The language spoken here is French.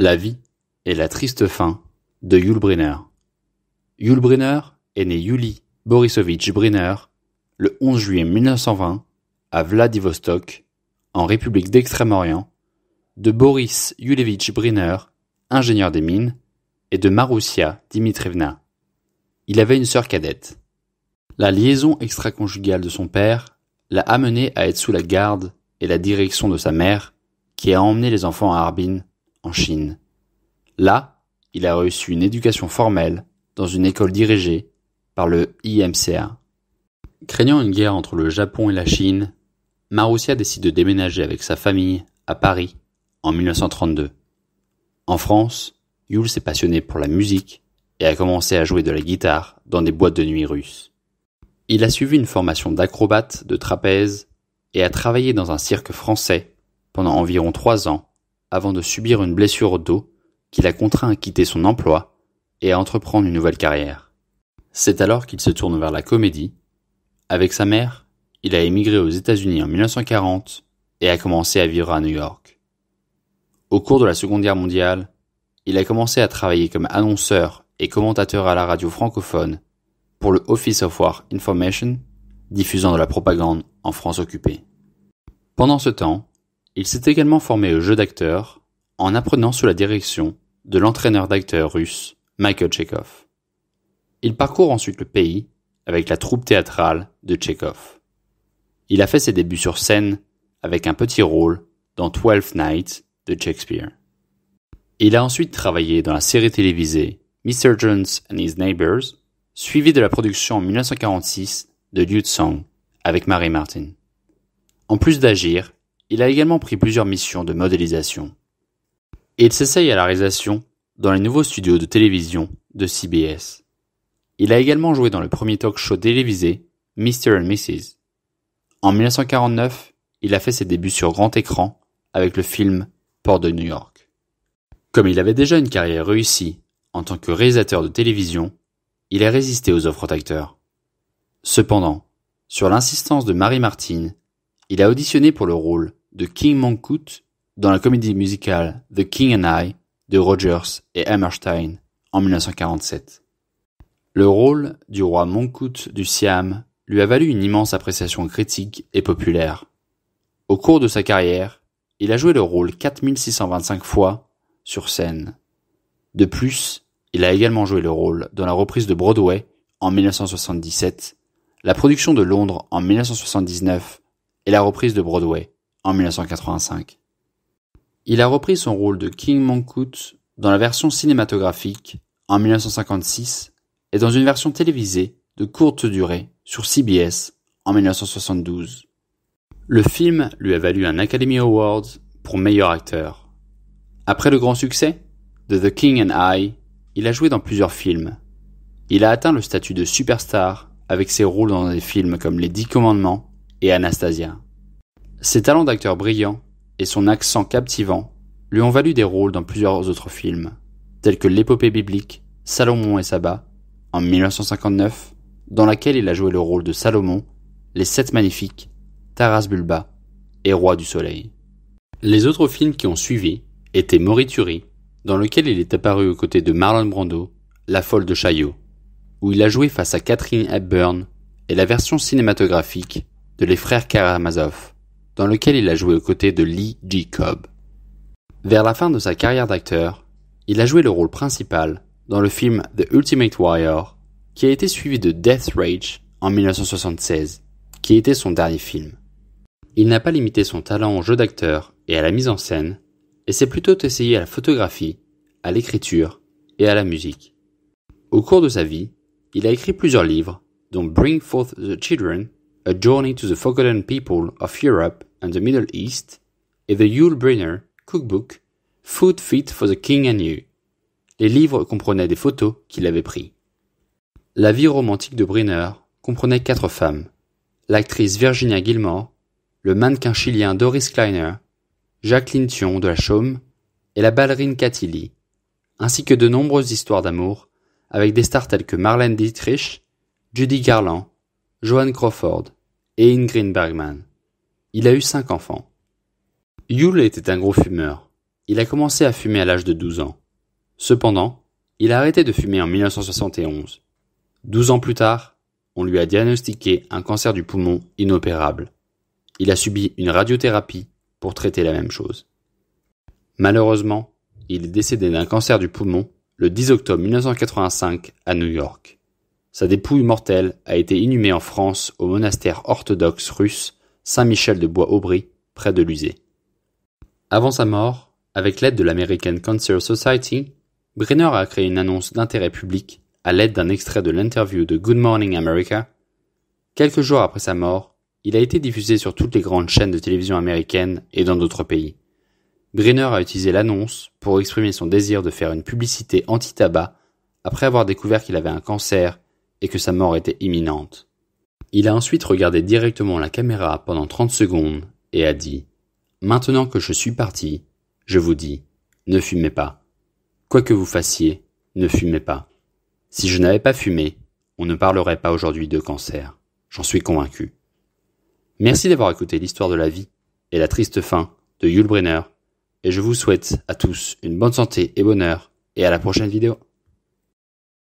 La vie et la triste fin de Yul Brynner. Yul Brynner est né Yuli Borisovitch Brynner le 11 juillet 1920 à Vladivostok, en République d'Extrême-Orient, de Boris Yulevitch Brynner, ingénieur des mines, et de Maroussia Dimitrievna. Il avait une sœur cadette. La liaison extraconjugale de son père l'a amené à être sous la garde et la direction de sa mère, qui a emmené les enfants à Harbin Chine. Là, il a reçu une éducation formelle dans une école dirigée par le IMCA. Craignant une guerre entre le Japon et la Chine, Maroussia décide de déménager avec sa famille à Paris en 1932. En France, Yule s'est passionné pour la musique et a commencé à jouer de la guitare dans des boîtes de nuit russes. Il a suivi une formation d'acrobate de trapèze et a travaillé dans un cirque français pendant environ trois ans avant de subir une blessure au dos qui la contraint à quitter son emploi et à entreprendre une nouvelle carrière. C'est alors qu'il se tourne vers la comédie. Avec sa mère, il a émigré aux États-Unis en 1940 et a commencé à vivre à New York. Au cours de la Seconde Guerre mondiale, il a commencé à travailler comme annonceur et commentateur à la radio francophone pour le Office of War Information, diffusant de la propagande en France occupée. Pendant ce temps, il s'est également formé au jeu d'acteur en apprenant sous la direction de l'entraîneur d'acteur russe Michael Chekhov. Il parcourt ensuite le pays avec la troupe théâtrale de Chekhov. Il a fait ses débuts sur scène avec un petit rôle dans Twelfth Night de Shakespeare. Il a ensuite travaillé dans la série télévisée Mr. Jones and His Neighbors, suivie de la production en 1946 de *Lute Song avec Mary Martin. En plus d'agir, il a également pris plusieurs missions de modélisation. il s'essaye à la réalisation dans les nouveaux studios de télévision de CBS. Il a également joué dans le premier talk show télévisé Mr. and Mrs. En 1949, il a fait ses débuts sur grand écran avec le film Port de New York. Comme il avait déjà une carrière réussie en tant que réalisateur de télévision, il a résisté aux offres d'acteurs. Cependant, sur l'insistance de Marie Martin, il a auditionné pour le rôle de King Mongkut dans la comédie musicale The King and I de Rogers et Hammerstein en 1947. Le rôle du roi Mongkut du Siam lui a valu une immense appréciation critique et populaire. Au cours de sa carrière, il a joué le rôle 4625 fois sur scène. De plus, il a également joué le rôle dans la reprise de Broadway en 1977, la production de Londres en 1979 et la reprise de Broadway 1985. Il a repris son rôle de King Mongkut dans la version cinématographique en 1956 et dans une version télévisée de courte durée sur CBS en 1972. Le film lui a valu un Academy Award pour meilleur acteur. Après le grand succès de The King and I, il a joué dans plusieurs films. Il a atteint le statut de superstar avec ses rôles dans des films comme Les Dix Commandements et Anastasia. Ses talents d'acteur brillant et son accent captivant lui ont valu des rôles dans plusieurs autres films, tels que l'épopée biblique Salomon et Saba en 1959, dans laquelle il a joué le rôle de Salomon, Les Sept Magnifiques, Taras Bulba et Roi du Soleil. Les autres films qui ont suivi étaient Morituri, dans lequel il est apparu aux côtés de Marlon Brando, La Folle de Chaillot, où il a joué face à Catherine Hepburn et la version cinématographique de Les Frères Karamazov, dans lequel il a joué aux côtés de Lee G. Cobb. Vers la fin de sa carrière d'acteur, il a joué le rôle principal dans le film The Ultimate Warrior, qui a été suivi de Death Rage en 1976, qui était son dernier film. Il n'a pas limité son talent au jeu d'acteur et à la mise en scène, et s'est plutôt essayé à la photographie, à l'écriture et à la musique. Au cours de sa vie, il a écrit plusieurs livres, dont Bring Forth the Children, A Journey to the Forgotten People of Europe and the Middle East et The Yule Brenner Cookbook Food Fit for the King and You. Les livres comprenaient des photos qu'il avait prises. La vie romantique de brenner comprenait quatre femmes. L'actrice Virginia Gilmore, le mannequin chilien Doris Kleiner, Jacqueline Thion de la Chaume et la ballerine Cathy ainsi que de nombreuses histoires d'amour avec des stars telles que Marlene Dietrich, Judy Garland, Joan Crawford et Ingrid Bergman. Il a eu cinq enfants. Yule était un gros fumeur. Il a commencé à fumer à l'âge de 12 ans. Cependant, il a arrêté de fumer en 1971. 12 ans plus tard, on lui a diagnostiqué un cancer du poumon inopérable. Il a subi une radiothérapie pour traiter la même chose. Malheureusement, il est décédé d'un cancer du poumon le 10 octobre 1985 à New York. Sa dépouille mortelle a été inhumée en France au monastère orthodoxe russe Saint-Michel-de-Bois-Aubry, près de l'usée. Avant sa mort, avec l'aide de l'American Cancer Society, Brenner a créé une annonce d'intérêt public à l'aide d'un extrait de l'interview de Good Morning America. Quelques jours après sa mort, il a été diffusé sur toutes les grandes chaînes de télévision américaines et dans d'autres pays. Brenner a utilisé l'annonce pour exprimer son désir de faire une publicité anti-tabac après avoir découvert qu'il avait un cancer et que sa mort était imminente. Il a ensuite regardé directement la caméra pendant 30 secondes et a dit Maintenant que je suis parti, je vous dis, ne fumez pas. Quoi que vous fassiez, ne fumez pas. Si je n'avais pas fumé, on ne parlerait pas aujourd'hui de cancer. J'en suis convaincu. Merci d'avoir écouté l'histoire de la vie et la triste fin de Yul Brenner. Et je vous souhaite à tous une bonne santé et bonheur et à la prochaine vidéo.